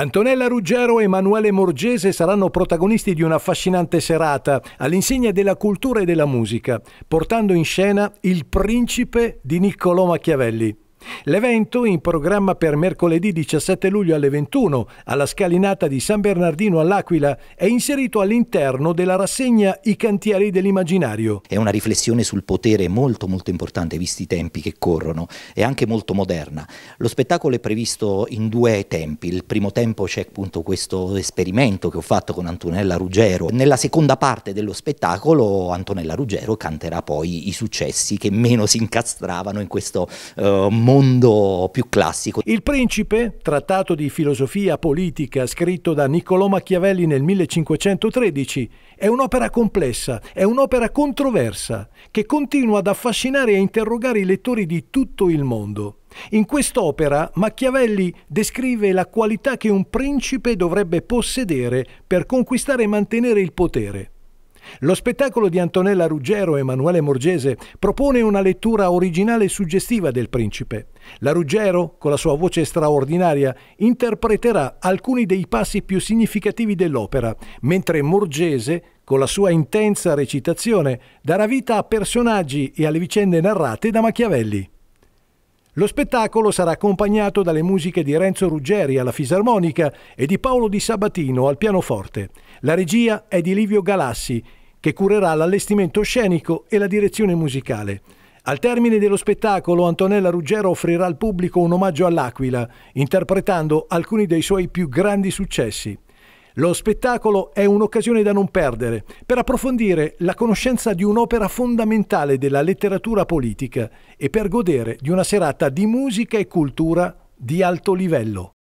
Antonella Ruggero e Emanuele Morgese saranno protagonisti di un'affascinante serata all'insegna della cultura e della musica, portando in scena Il principe di Niccolò Machiavelli. L'evento, in programma per mercoledì 17 luglio alle 21 alla scalinata di San Bernardino all'Aquila, è inserito all'interno della rassegna I cantieri dell'immaginario. È una riflessione sul potere molto molto importante visti i tempi che corrono e anche molto moderna. Lo spettacolo è previsto in due tempi. Il primo tempo c'è appunto questo esperimento che ho fatto con Antonella Ruggero. Nella seconda parte dello spettacolo Antonella Ruggero canterà poi i successi che meno si incastravano in questo eh, mondo più classico. Il Principe, trattato di filosofia politica scritto da Niccolò Machiavelli nel 1513, è un'opera complessa, è un'opera controversa, che continua ad affascinare e interrogare i lettori di tutto il mondo. In quest'opera Machiavelli descrive la qualità che un principe dovrebbe possedere per conquistare e mantenere il potere. Lo spettacolo di Antonella Ruggero e Emanuele Morgese propone una lettura originale e suggestiva del principe. La Ruggero, con la sua voce straordinaria, interpreterà alcuni dei passi più significativi dell'opera, mentre Morgese, con la sua intensa recitazione, darà vita a personaggi e alle vicende narrate da Machiavelli. Lo spettacolo sarà accompagnato dalle musiche di Renzo Ruggeri alla fisarmonica e di Paolo Di Sabatino al pianoforte. La regia è di Livio Galassi, che curerà l'allestimento scenico e la direzione musicale. Al termine dello spettacolo Antonella Ruggero offrirà al pubblico un omaggio all'Aquila, interpretando alcuni dei suoi più grandi successi. Lo spettacolo è un'occasione da non perdere per approfondire la conoscenza di un'opera fondamentale della letteratura politica e per godere di una serata di musica e cultura di alto livello.